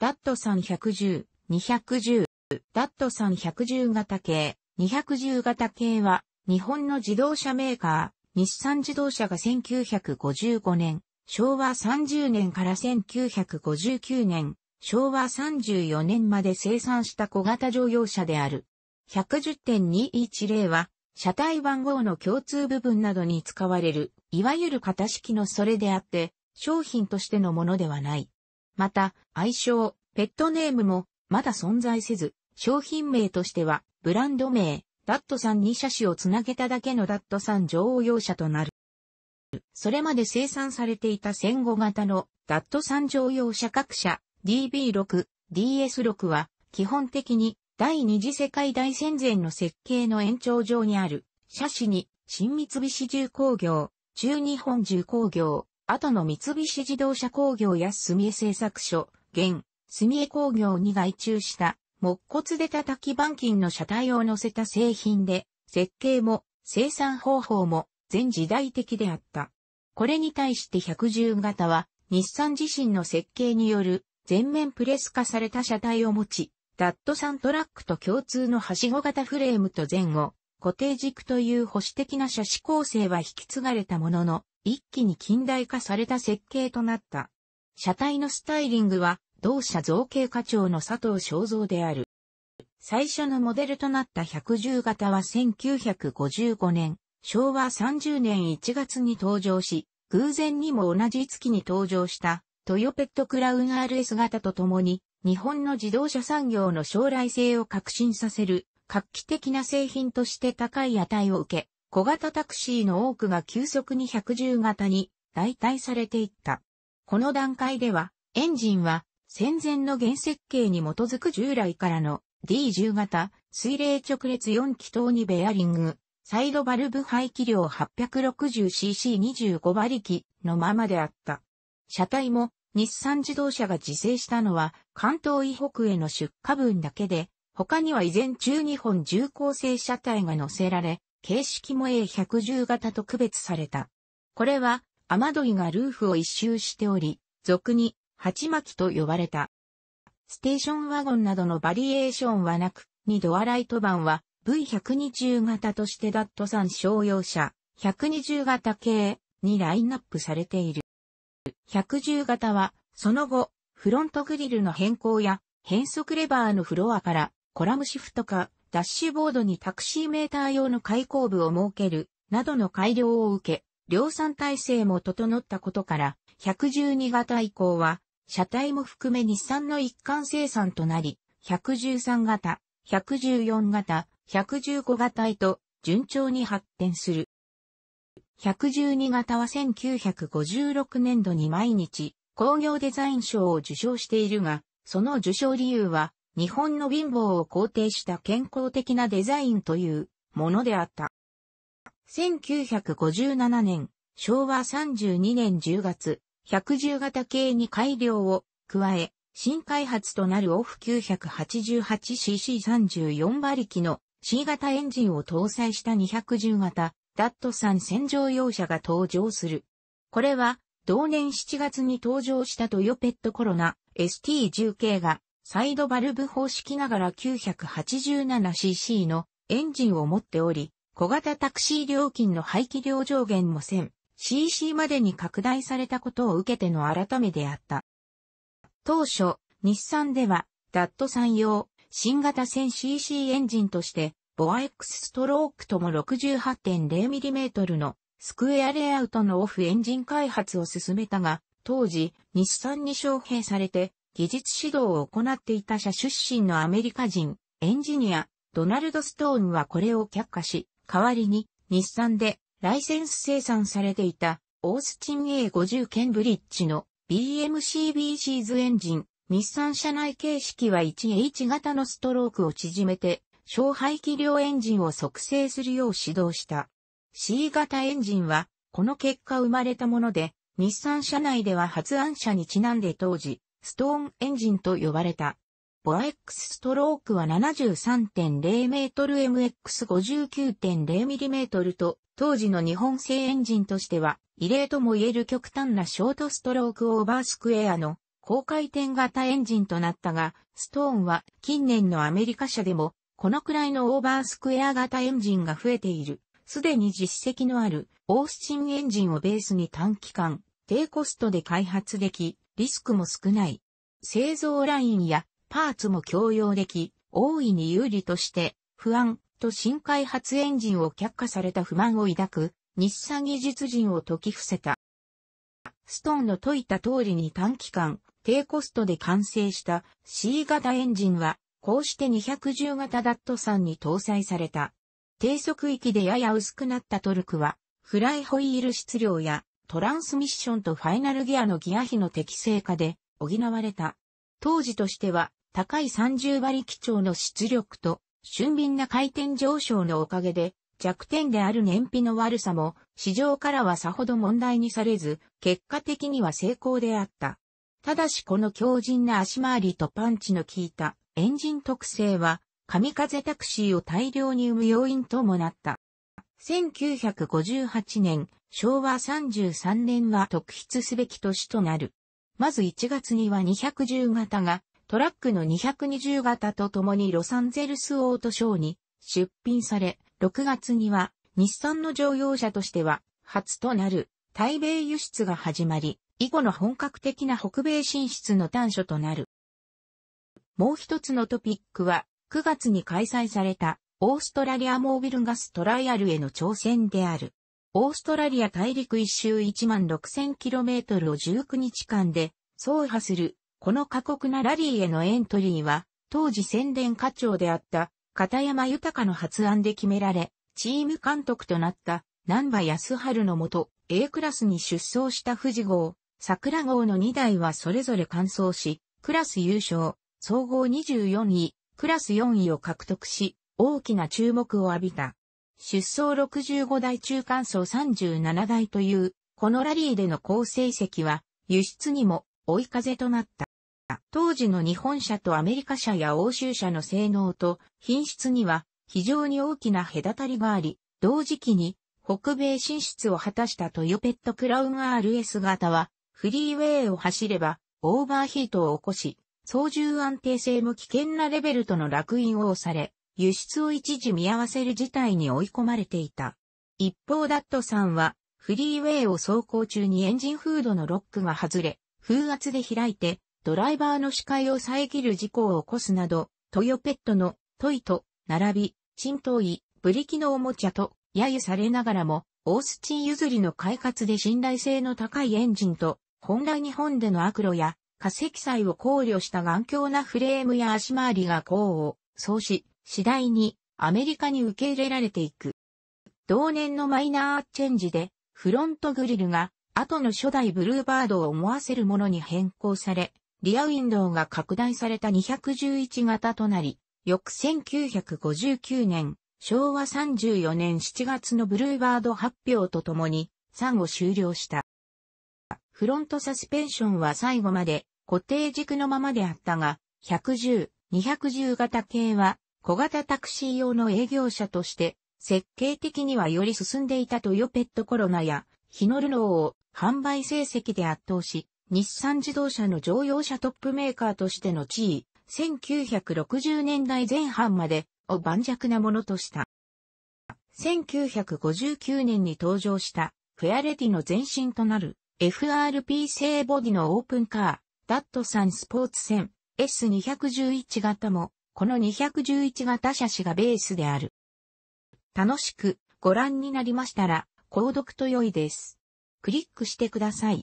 ダット3110、210、ダット3110型系、210型系は、日本の自動車メーカー、日産自動車が1955年、昭和30年から1959年、昭和34年まで生産した小型乗用車である。110.210は、車体番号の共通部分などに使われる、いわゆる型式のそれであって、商品としてのものではない。また、愛称、ペットネームも、まだ存在せず、商品名としては、ブランド名、ダットさんに車種をつなげただけのダットさん乗用車となる。それまで生産されていた戦後型のダットさん乗用車各社 DB6、DS6 は基本的に第二次世界大戦前の設計の延長上にある車種に新三菱重工業、中日本重工業、後の三菱自動車工業や住江製作所、現、住江工業に外注した木骨で叩き板金の車体を乗せた製品で、設計も生産方法も全時代的であった。これに対して110型は日産自身の設計による全面プレス化された車体を持ち、ダットサントラックと共通のはしご型フレームと前後、固定軸という保守的な車種構成は引き継がれたものの、一気に近代化された設計となった。車体のスタイリングは、同社造形課長の佐藤昭造である。最初のモデルとなった110型は1955年、昭和30年1月に登場し、偶然にも同じ月に登場した、トヨペットクラウン RS 型とともに、日本の自動車産業の将来性を革新させる、画期的な製品として高い値を受け、小型タクシーの多くが急速に110型に代替されていった。この段階では、エンジンは戦前の原設計に基づく従来からの D10 型水冷直列4気筒にベアリング、サイドバルブ排気量 860cc25 馬力のままであった。車体も日産自動車が自制したのは関東以北への出荷分だけで、他には依然中2本重厚性車体が乗せられ、形式も A110 型と区別された。これは、雨どいがルーフを一周しており、俗に、鉢巻きと呼ばれた。ステーションワゴンなどのバリエーションはなく、2ドアライト版は V120 型としてダットん商用車、120型系にラインナップされている。110型は、その後、フロントグリルの変更や、変速レバーのフロアからコラムシフト化、ダッシュボードにタクシーメーター用の開口部を設ける、などの改良を受け、量産体制も整ったことから、112型以降は、車体も含め日産の一貫生産となり、113型、114型、115型へと順調に発展する。112型は1956年度に毎日工業デザイン賞を受賞しているが、その受賞理由は日本の貧乏を肯定した健康的なデザインというものであった。1957年、昭和32年10月、110型系に改良を加え、新開発となるオフ 988cc34 馬力の C 型エンジンを搭載した210型ダット3洗浄用車が登場する。これは同年7月に登場したトヨペットコロナ ST10 系がサイドバルブ方式ながら 987cc のエンジンを持っており、小型タクシー料金の排気量上限も 1000cc までに拡大されたことを受けての改めであった。当初、日産では、ダット産用、新型 1000cc エンジンとして、ボア X ストロークとも 68.0mm のスクエアレイアウトのオフエンジン開発を進めたが、当時、日産に招聘されて、技術指導を行っていた社出身のアメリカ人、エンジニア、ドナルド・ストーンはこれを却下し、代わりに日産でライセンス生産されていたオースチン A50 ケンブリッジの BMCB シーズエンジン、日産車内形式は 1H 型のストロークを縮めて、小排気量エンジンを促成するよう指導した。C 型エンジンは、この結果生まれたもので、日産車内では発案者にちなんで当時、ストーンエンジンと呼ばれた。ボア X ストロークは7 3 0ル MX59.0mm と、当時の日本製エンジンとしては、異例とも言える極端なショートストロークオーバースクエアの高回転型エンジンとなったが、ストーンは近年のアメリカ車でも、このくらいのオーバースクエア型エンジンが増えている。すでに実績のあるオースチンエンジンをベースに短期間、低コストで開発でき、リスクも少ない。製造ラインやパーツも共用でき、大いに有利として、不安と新開発エンジンを却下された不満を抱く、日産技術陣を解き伏せた。ストーンの解いた通りに短期間、低コストで完成した C 型エンジンは、こうして210型ダット3に搭載された。低速域でやや薄くなったトルクは、フライホイール質量やトランスミッションとファイナルギアのギア比の適正化で補われた。当時としては高い30馬力調の出力と俊敏な回転上昇のおかげで弱点である燃費の悪さも市場からはさほど問題にされず結果的には成功であった。ただしこの強靭な足回りとパンチの効いたエンジン特性は神風タクシーを大量に生む要因ともなった。1958年、昭和33年は特筆すべき年となる。まず1月には210型が、トラックの220型と共にロサンゼルスオートショーに出品され、6月には日産の乗用車としては初となる対米輸出が始まり、以後の本格的な北米進出の端緒となる。もう一つのトピックは、9月に開催されたオーストラリアモービルガストライアルへの挑戦である。オーストラリア大陸一周1万 6000km を19日間で走破する、この過酷なラリーへのエントリーは、当時宣伝課長であった片山豊の発案で決められ、チーム監督となった南波康春のもと A クラスに出走した富士号、桜号の2台はそれぞれ完走し、クラス優勝、総合24位、クラス4位を獲得し、大きな注目を浴びた。出走65台中間走37台という、このラリーでの好成績は、輸出にも追い風となった。当時の日本車とアメリカ車や欧州車の性能と品質には非常に大きな隔たりがあり、同時期に北米進出を果たしたトヨペットクラウン RS 型はフリーウェイを走ればオーバーヒートを起こし、操縦安定性も危険なレベルとの落印を押され、輸出を一時見合わせる事態に追い込まれていた。一方ダットさんは、フリーウェイを走行中にエンジンフードのロックが外れ、風圧で開いて、ドライバーの視界を遮る事故を起こすなど、トヨペットのトイと並び、チントイ、ブリキのおもちゃと揶揄されながらも、オースチン譲りの開発で信頼性の高いエンジンと、本来日本での悪路や化石祭を考慮した頑強なフレームや足回りが功を奏し、次第にアメリカに受け入れられていく。同年のマイナーチェンジで、フロントグリルが後の初代ブルーバードを思わせるものに変更され、リアウィンドウが拡大された211型となり、翌1959年、昭和34年7月のブルーバード発表とともに、3を終了した。フロントサスペンションは最後まで固定軸のままであったが、110、210型系は小型タクシー用の営業車として、設計的にはより進んでいたトヨペットコロナや日ノルノーを販売成績で圧倒し、日産自動車の乗用車トップメーカーとしての地位、1960年代前半までを盤石なものとした。1959年に登場したフェアレディの前身となる FRP 製ボディのオープンカー、ダットサンスポーツ線 S211 型もこの211型車種がベースである。楽しくご覧になりましたら、購読と良いです。クリックしてください。